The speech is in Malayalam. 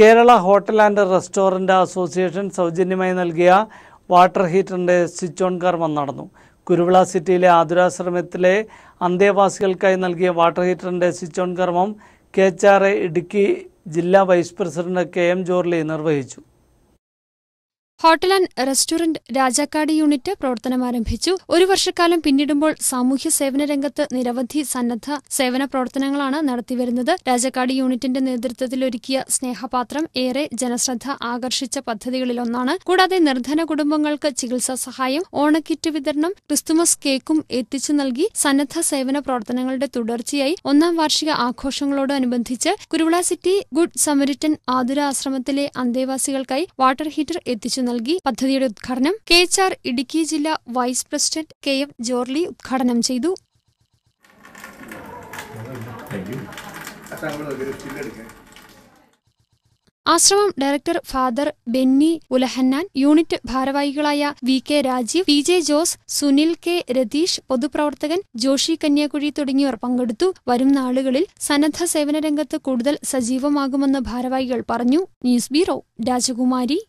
Kerala hotel and restaurant association സൗജന്യമായി നൽകിയ വാട്ടർ ഹീറ്ററിൻ്റെ സ്വിച്ച് ഓൺ കർമ്മം നടന്നു കുരുവിള സിറ്റിയിലെ ആതുരാശ്രമത്തിലെ അന്തേവാസികൾക്കായി നൽകിയ വാട്ടർ ഹീറ്ററിൻ്റെ സ്വിച്ച് ഓൺ കർമ്മം കെ ഇടുക്കി ജില്ലാ vice president K M Jorly നിർവഹിച്ചു hotel and restaurant Rajakkad unit പ്രവർത്തനം ആരംഭിച്ചു ഒരു വർഷക്കാലം പിന്നിടുമ്പോൾ സാമൂഹ്യ സേവന രംഗത്ത് നിരവധി സന്നദ്ധ സേവന പ്രവർത്തനങ്ങളാണ് നടത്തിവരുന്നത് രാജാക്കാട് യൂണിറ്റിന്റെ നേതൃത്വത്തിൽ ഒരുക്കിയ സ്നേഹപാത്രം ഏറെ ജനശ്രദ്ധ ആകർഷിച്ച പദ്ധതികളിലൊന്നാണ് കൂടാതെ നിർധന കുടുംബങ്ങൾക്ക് ചികിത്സാ സഹായം ഓണക്കിറ്റ് വിതരണം ക്രിസ്തുമസ് കേക്കും എത്തിച്ചു നൽകി സന്നദ്ധ സേവന പ്രവർത്തനങ്ങളുടെ തുടർച്ചയായി ഒന്നാം വാർഷിക ആഘോഷങ്ങളോടനുബന്ധിച്ച് കുരുവിള സിറ്റി ഗുഡ് സമരിറ്റൻ ആതുര ആശ്രമത്തിലെ അന്തേവാസികൾക്കായി വാട്ടർ ഹീറ്റർ എത്തിച്ചു നൽകി പദ്ധതിയുടെ ഉദ്ഘാടനം കെ എച്ച് ആർ ഇടുക്കി ജില്ലാ vice president K M Jorly ഉദ്ഘാടനം ചെയ്തു ആശ്രമം director father Benny Ulahannan unit ഭാരവാഹികളായ V K Rajeev P J Jose Sunil K Ratheesh പൊതുപ്രവർത്തകൻ ജോഷി കന്യാകുഴി തുടങ്ങിയവർ പങ്കെടുത്തു വരും നാളുകളിൽ സന്നദ്ധ സേവന രംഗത്ത് കൂടുതൽ സജീവമാകുമെന്ന് ഭാരവാഹികൾ പറഞ്ഞു ന്യൂസ് ബ്യൂറോ രാജകുമാരി